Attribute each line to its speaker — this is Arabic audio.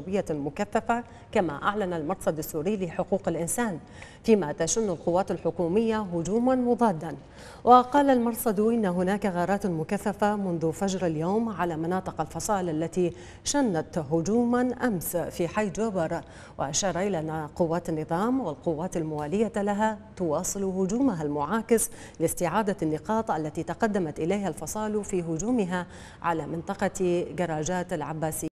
Speaker 1: شعوبية مكثفة كما أعلن المرصد السوري لحقوق الإنسان فيما تشن القوات الحكومية هجوما مضادا وقال المرصد إن هناك غارات مكثفة منذ فجر اليوم على مناطق الفصائل التي شنت هجوما أمس في حي جوبر وأشار إلى أن قوات النظام والقوات الموالية لها تواصل هجومها المعاكس لاستعادة النقاط التي تقدمت إليها الفصائل في هجومها على منطقة جراجات العباسية